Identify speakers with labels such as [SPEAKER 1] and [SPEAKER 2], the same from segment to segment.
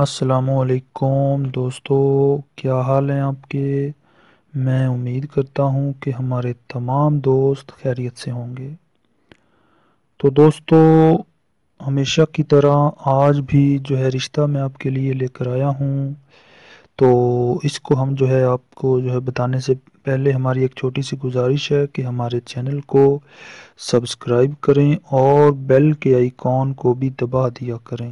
[SPEAKER 1] असलकुम दोस्तों क्या हाल हैं आपके मैं उम्मीद करता हूं कि हमारे तमाम दोस्त खैरियत से होंगे तो दोस्तों हमेशा की तरह आज भी जो है रिश्ता मैं आपके लिए लेकर आया हूं तो इसको हम जो है आपको जो है बताने से पहले हमारी एक छोटी सी गुजारिश है कि हमारे चैनल को सब्सक्राइब करें और बेल के आइकॉन को भी दबा दिया करें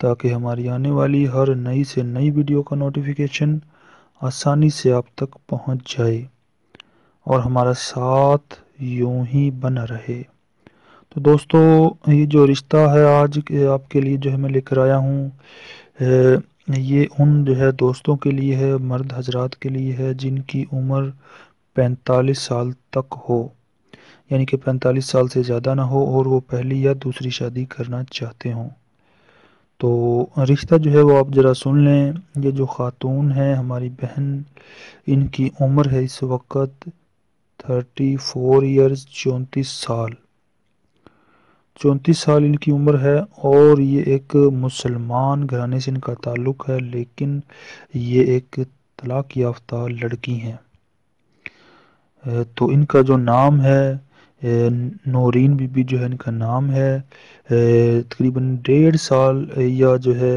[SPEAKER 1] ताकि हमारी आने वाली हर नई से नई वीडियो का नोटिफिकेशन आसानी से आप तक पहुंच जाए और हमारा साथ यूं ही बना रहे तो दोस्तों ये जो रिश्ता है आज के आपके लिए जो है मैं लेकर आया हूँ ये उन जो है दोस्तों के लिए है मर्द हजरात के लिए है जिनकी उम्र 45 साल तक हो यानी कि 45 साल से ज़्यादा ना हो और वो पहली या दूसरी शादी करना चाहते हों तो रिश्ता जो है वो आप ज़रा सुन लें ये जो ख़ातून है हमारी बहन इनकी उम्र है इस वक्त थर्टी फोर ईयर्स चौंतीस साल चौंतीस साल इनकी उम्र है और ये एक मुसलमान घराने से इनका ताल्लुक़ है लेकिन ये एक तलाक़ याफ्ता लड़की हैं तो इनका जो नाम है नौरीन बीबी जो है इनका नाम है तकरीबन डेढ़ साल या जो है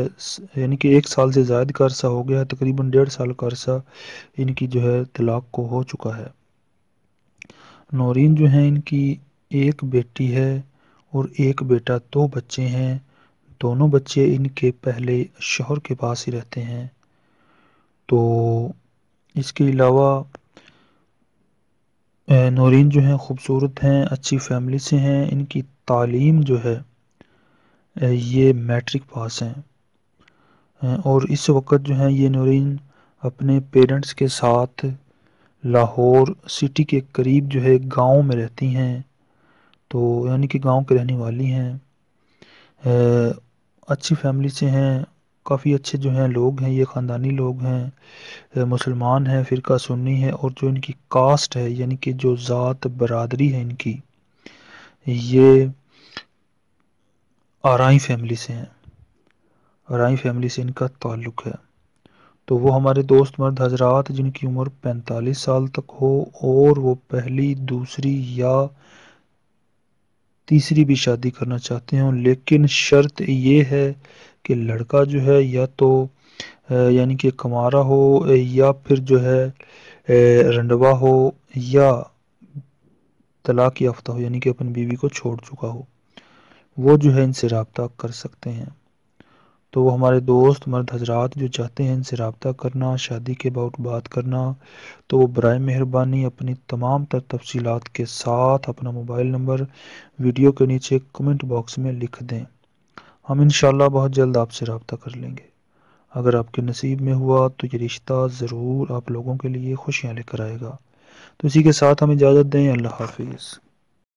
[SPEAKER 1] यानी कि एक साल से ज़ायद का अरसा हो गया है तकरीबन डेढ़ साल का अरसा इनकी जो है तलाक को हो चुका है नौरीन जो है इनकी एक बेटी है और एक बेटा दो बच्चे हैं दोनों बच्चे इनके पहले शोहर के पास ही रहते हैं तो इसके अलावा नौरीन जो हैं ख़ूबसूरत हैं अच्छी फैमिली से हैं इनकी तालीम जो है ये मैट्रिक पास हैं और इस वक्त जो हैं ये नौरीन अपने पेरेंट्स के साथ लाहौर सिटी के करीब जो है गांव में रहती हैं तो यानी कि गांव के रहने वाली हैं अच्छी फैमिली से हैं काफ़ी अच्छे जो हैं लोग हैं ये ख़ानदानी लोग हैं मुसलमान हैं फ़िरका सुन्नी है और जो इनकी कास्ट है यानी कि जो ज़ात बरदरी है इनकी ये आरई फैमिली से हैं आरई फैमिली से इनका ताल्लुक़ है तो वो हमारे दोस्त मर्द हजरात जिनकी उम्र 45 साल तक हो और वो पहली दूसरी या तीसरी भी शादी करना चाहते हों लेकिन शर्त ये है कि लड़का जो है या तो यानी कि कमारा हो या फिर जो है रंडवा हो या तलाक याफ्ता हो यानी कि अपनी बीवी को छोड़ चुका हो वो जो है इनसे रबता कर सकते हैं तो वो हमारे दोस्त मर्द हजरात जो चाहते हैं इनसे रबता करना शादी के अबाउट बात करना तो वो बर मेहरबानी अपनी तमाम तर तफसीत के साथ अपना मोबाइल नंबर वीडियो के नीचे कमेंट बॉक्स में लिख दें हम इन बहुत जल्द आपसे रबता कर लेंगे अगर आपके नसीब में हुआ तो ये रिश्ता ज़रूर आप लोगों के लिए खुशियाँ लेकर आएगा तो इसी के साथ हम इजाज़त दें अल्लाह हाफिज़